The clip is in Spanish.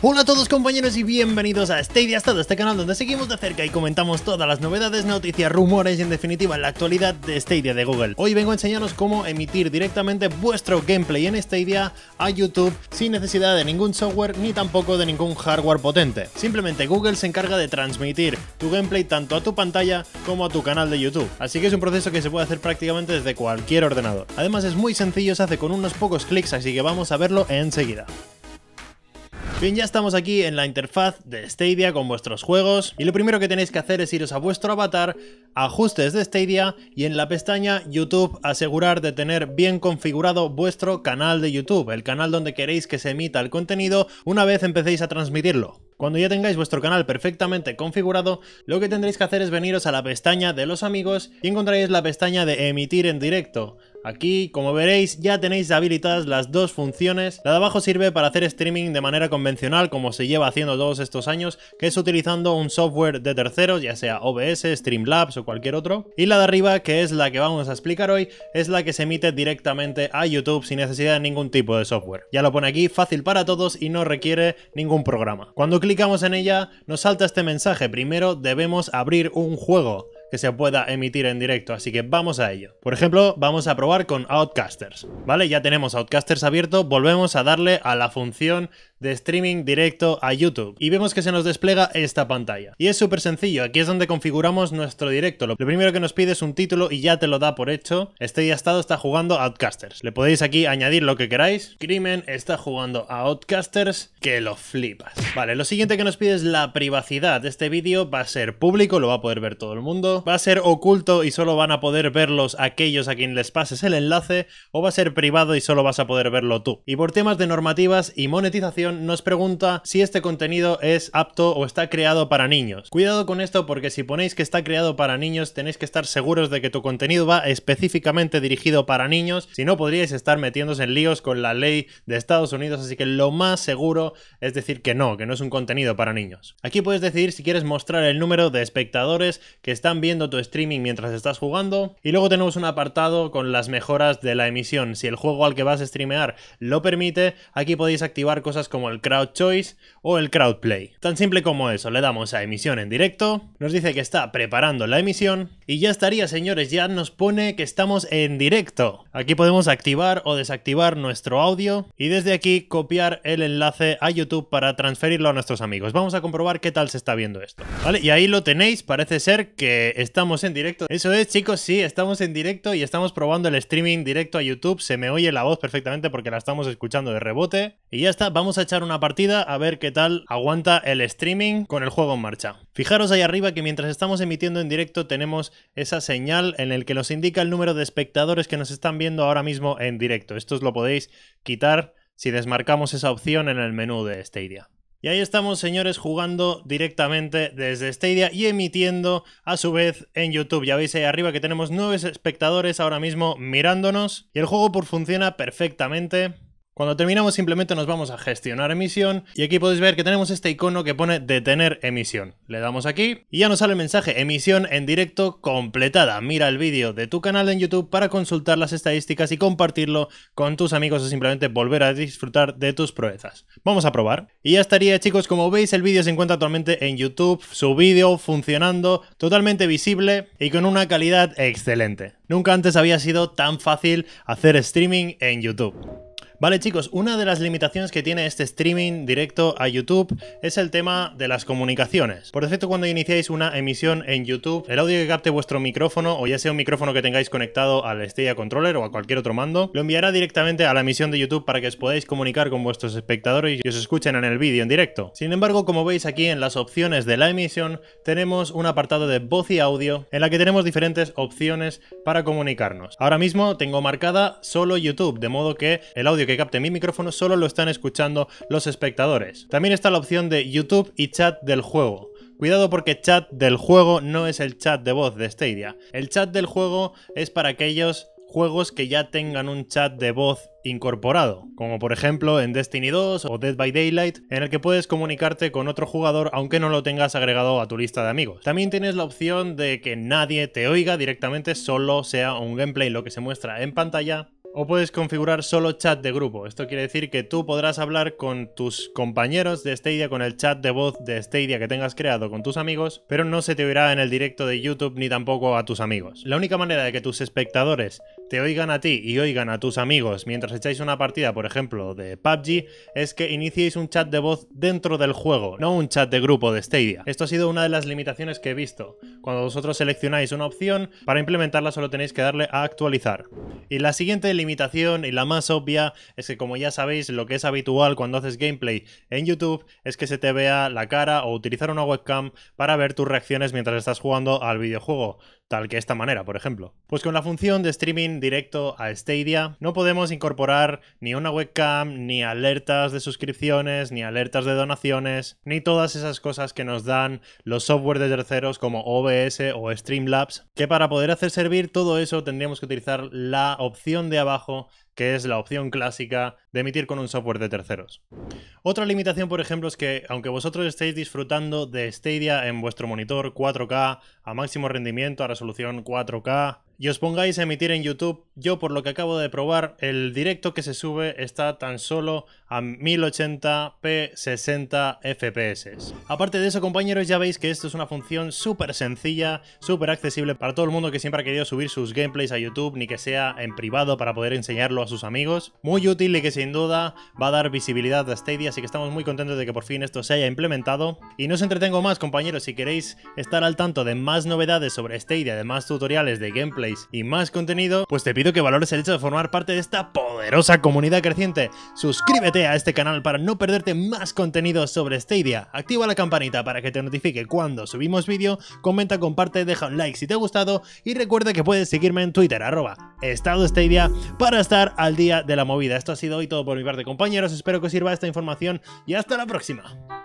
Hola a todos compañeros y bienvenidos a este Stadia, todo este canal donde seguimos de cerca y comentamos todas las novedades, noticias, rumores y en definitiva la actualidad de Stadia este de Google. Hoy vengo a enseñaros cómo emitir directamente vuestro gameplay en Stadia este a YouTube sin necesidad de ningún software ni tampoco de ningún hardware potente. Simplemente Google se encarga de transmitir tu gameplay tanto a tu pantalla como a tu canal de YouTube, así que es un proceso que se puede hacer prácticamente desde cualquier ordenador. Además es muy sencillo, se hace con unos pocos clics, así que vamos a verlo enseguida. Bien, ya estamos aquí en la interfaz de Stadia con vuestros juegos y lo primero que tenéis que hacer es iros a vuestro avatar, ajustes de Stadia y en la pestaña YouTube asegurar de tener bien configurado vuestro canal de YouTube, el canal donde queréis que se emita el contenido una vez empecéis a transmitirlo. Cuando ya tengáis vuestro canal perfectamente configurado, lo que tendréis que hacer es veniros a la pestaña de los amigos y encontraréis la pestaña de emitir en directo. Aquí, como veréis, ya tenéis habilitadas las dos funciones. La de abajo sirve para hacer streaming de manera convencional, como se lleva haciendo todos estos años, que es utilizando un software de terceros, ya sea OBS, Streamlabs o cualquier otro. Y la de arriba, que es la que vamos a explicar hoy, es la que se emite directamente a YouTube sin necesidad de ningún tipo de software. Ya lo pone aquí, fácil para todos y no requiere ningún programa. Cuando clicamos en ella, nos salta este mensaje. Primero debemos abrir un juego que se pueda emitir en directo, así que vamos a ello. Por ejemplo, vamos a probar con Outcasters, ¿vale? Ya tenemos Outcasters abierto, volvemos a darle a la función de streaming directo a YouTube. Y vemos que se nos despliega esta pantalla. Y es súper sencillo, aquí es donde configuramos nuestro directo. Lo primero que nos pide es un título y ya te lo da por hecho. Este ya estado está jugando a Outcasters. Le podéis aquí añadir lo que queráis. Crimen está jugando a Outcasters, que lo flipas. Vale, lo siguiente que nos pide es la privacidad. Este vídeo va a ser público, lo va a poder ver todo el mundo. Va a ser oculto y solo van a poder verlos aquellos a quien les pases el enlace. O va a ser privado y solo vas a poder verlo tú. Y por temas de normativas y monetización, nos pregunta si este contenido es apto o está creado para niños. Cuidado con esto porque si ponéis que está creado para niños tenéis que estar seguros de que tu contenido va específicamente dirigido para niños, si no podríais estar metiéndose en líos con la ley de Estados Unidos, así que lo más seguro es decir que no, que no es un contenido para niños. Aquí puedes decidir si quieres mostrar el número de espectadores que están viendo tu streaming mientras estás jugando y luego tenemos un apartado con las mejoras de la emisión. Si el juego al que vas a streamear lo permite, aquí podéis activar cosas como como el Crowd Choice o el Crowd Play. Tan simple como eso, le damos a emisión en directo, nos dice que está preparando la emisión y ya estaría señores, ya nos pone que estamos en directo. Aquí podemos activar o desactivar nuestro audio y desde aquí copiar el enlace a YouTube para transferirlo a nuestros amigos. Vamos a comprobar qué tal se está viendo esto. Vale, y ahí lo tenéis, parece ser que estamos en directo. Eso es chicos, sí, estamos en directo y estamos probando el streaming directo a YouTube. Se me oye la voz perfectamente porque la estamos escuchando de rebote. Y ya está, vamos a una partida a ver qué tal aguanta el streaming con el juego en marcha. Fijaros ahí arriba que mientras estamos emitiendo en directo tenemos esa señal en el que nos indica el número de espectadores que nos están viendo ahora mismo en directo. Esto os lo podéis quitar si desmarcamos esa opción en el menú de Stadia. Y ahí estamos, señores, jugando directamente desde Stadia y emitiendo a su vez en YouTube. Ya veis ahí arriba que tenemos nueve espectadores ahora mismo mirándonos y el juego por funciona perfectamente. Cuando terminamos simplemente nos vamos a gestionar emisión y aquí podéis ver que tenemos este icono que pone detener emisión. Le damos aquí y ya nos sale el mensaje emisión en directo completada. Mira el vídeo de tu canal en YouTube para consultar las estadísticas y compartirlo con tus amigos o simplemente volver a disfrutar de tus proezas. Vamos a probar. Y ya estaría chicos, como veis el vídeo se encuentra actualmente en YouTube, su vídeo funcionando, totalmente visible y con una calidad excelente. Nunca antes había sido tan fácil hacer streaming en YouTube. Vale chicos, una de las limitaciones que tiene este streaming directo a YouTube es el tema de las comunicaciones. Por defecto cuando iniciáis una emisión en YouTube, el audio que capte vuestro micrófono o ya sea un micrófono que tengáis conectado al Stadia Controller o a cualquier otro mando, lo enviará directamente a la emisión de YouTube para que os podáis comunicar con vuestros espectadores y os escuchen en el vídeo en directo. Sin embargo, como veis aquí en las opciones de la emisión, tenemos un apartado de voz y audio en la que tenemos diferentes opciones para comunicarnos. Ahora mismo tengo marcada solo YouTube, de modo que el audio que capte mi micrófono solo lo están escuchando los espectadores. También está la opción de YouTube y chat del juego. Cuidado porque chat del juego no es el chat de voz de Stadia. El chat del juego es para aquellos juegos que ya tengan un chat de voz incorporado, como por ejemplo en Destiny 2 o Dead by Daylight, en el que puedes comunicarte con otro jugador aunque no lo tengas agregado a tu lista de amigos. También tienes la opción de que nadie te oiga directamente, solo sea un gameplay lo que se muestra en pantalla o puedes configurar solo chat de grupo. Esto quiere decir que tú podrás hablar con tus compañeros de Stadia, con el chat de voz de Stadia que tengas creado con tus amigos, pero no se te oirá en el directo de YouTube ni tampoco a tus amigos. La única manera de que tus espectadores te oigan a ti y oigan a tus amigos mientras echáis una partida, por ejemplo, de PUBG, es que iniciéis un chat de voz dentro del juego, no un chat de grupo de Stadia. Esto ha sido una de las limitaciones que he visto. Cuando vosotros seleccionáis una opción, para implementarla solo tenéis que darle a actualizar. Y la siguiente imitación y la más obvia es que como ya sabéis lo que es habitual cuando haces gameplay en YouTube es que se te vea la cara o utilizar una webcam para ver tus reacciones mientras estás jugando al videojuego tal que esta manera, por ejemplo. Pues con la función de streaming directo a Stadia no podemos incorporar ni una webcam, ni alertas de suscripciones, ni alertas de donaciones, ni todas esas cosas que nos dan los software de terceros como OBS o Streamlabs, que para poder hacer servir todo eso tendríamos que utilizar la opción de abajo que es la opción clásica de emitir con un software de terceros. Otra limitación, por ejemplo, es que aunque vosotros estéis disfrutando de Stadia en vuestro monitor 4K a máximo rendimiento, a resolución 4K, y os pongáis a emitir en YouTube. Yo, por lo que acabo de probar, el directo que se sube está tan solo a 1080p 60 fps. Aparte de eso, compañeros, ya veis que esto es una función súper sencilla, súper accesible para todo el mundo que siempre ha querido subir sus gameplays a YouTube, ni que sea en privado para poder enseñarlo a sus amigos. Muy útil y que sin duda va a dar visibilidad a Stadia, así que estamos muy contentos de que por fin esto se haya implementado. Y no os entretengo más, compañeros, si queréis estar al tanto de más novedades sobre Stadia, de más tutoriales de gameplay, y más contenido, pues te pido que valores el hecho de formar parte de esta poderosa comunidad creciente. Suscríbete a este canal para no perderte más contenido sobre Stadia, activa la campanita para que te notifique cuando subimos vídeo, comenta, comparte, deja un like si te ha gustado y recuerda que puedes seguirme en Twitter, arroba estado Stadia, para estar al día de la movida. Esto ha sido hoy todo por mi parte, compañeros, espero que os sirva esta información y hasta la próxima.